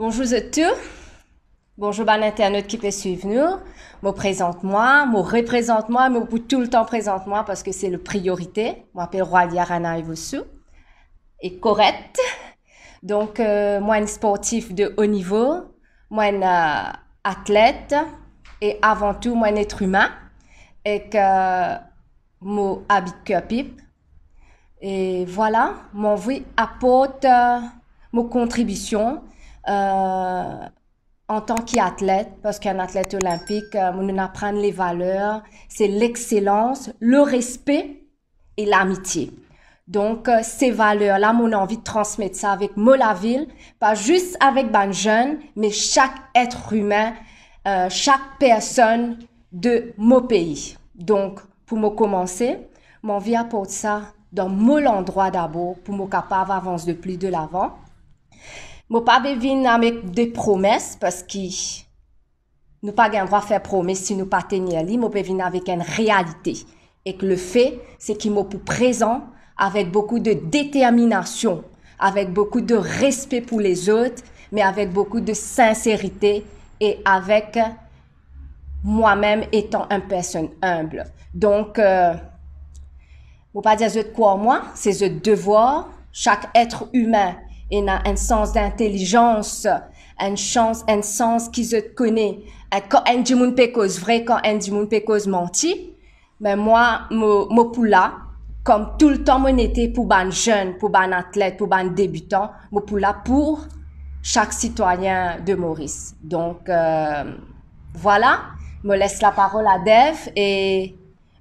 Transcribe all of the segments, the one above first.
Bonjour à tous. Bonjour à l'internaute qui peut suivre nous. Moi présente-moi, moi représente-moi, moi vous tout le temps présente-moi parce que c'est la priorité. Moi m'appelle Roi Diarana Ivosu. Et correct. Donc euh, moi sportif de haut niveau, moi euh, athlète et avant tout moi un être humain et que moi habite pipe. Et voilà, mon vie apporte euh, mon contribution euh, en tant qu'athlète, parce qu'un athlète olympique, euh, on apprend les valeurs, c'est l'excellence, le respect et l'amitié. Donc, euh, ces valeurs-là, mon envie de transmettre ça avec ville, pas juste avec Banjeune, mais chaque être humain, chaque personne de mon pays. Donc, pour me commencer, mon envie apporte ça dans mon endroit d'abord, pour me capable avance de plus de l'avant. Moi, pas venir avec des promesses parce que nous pas gain droit faire promesse si nous pas tenir li, vais venir avec une réalité. Et que le fait, c'est qu'il je pour présent avec beaucoup de détermination, avec beaucoup de respect pour les autres, mais avec beaucoup de sincérité et avec moi-même étant une personne humble. Donc, je euh, ne pas dire je crois moi, c'est un devoir. Chaque être humain y a, un sens d'intelligence, un, chance, un sens qui se connaît. Quand Ndjimoun Pekos, vrai, quand Ndjimoun Pekos menti, mais ben moi, mon poula, comme tout le temps, mon été pour ban jeune, pour ban athlète, pour ban débutant, mon poula pour chaque citoyen de Maurice. Donc, euh, voilà, me laisse la parole à Dev et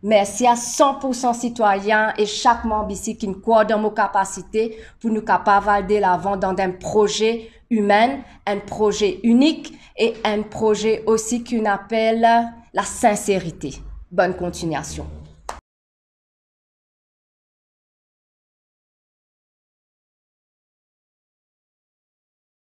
Merci à 100% citoyens et chaque membre ici qui nous dans nos capacités pour nous capables de l'avant dans un projet humain, un projet unique et un projet aussi qu'on appelle la sincérité. Bonne continuation.